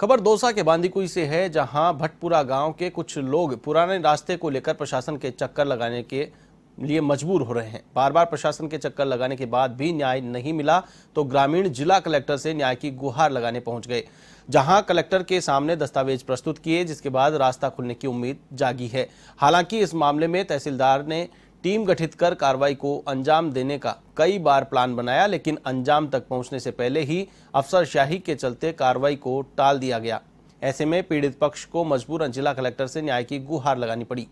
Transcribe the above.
खबर दौसा के बांदीकुई से है जहां भटपुरा गांव के कुछ लोग पुराने रास्ते को लेकर प्रशासन के चक्कर लगाने के लिए मजबूर हो रहे हैं बार बार प्रशासन के चक्कर लगाने के बाद भी न्याय नहीं मिला तो ग्रामीण जिला कलेक्टर से न्याय की गुहार लगाने पहुंच गए जहां कलेक्टर के सामने दस्तावेज प्रस्तुत किए जिसके बाद रास्ता खुलने की उम्मीद जागी है हालांकि इस मामले में तहसीलदार ने टीम गठित कर कार्रवाई को अंजाम देने का कई बार प्लान बनाया लेकिन अंजाम तक पहुंचने से पहले ही अफसरशाही के चलते कार्रवाई को टाल दिया गया ऐसे में पीड़ित पक्ष को मजबूरन जिला कलेक्टर से न्याय की गुहार लगानी पड़ी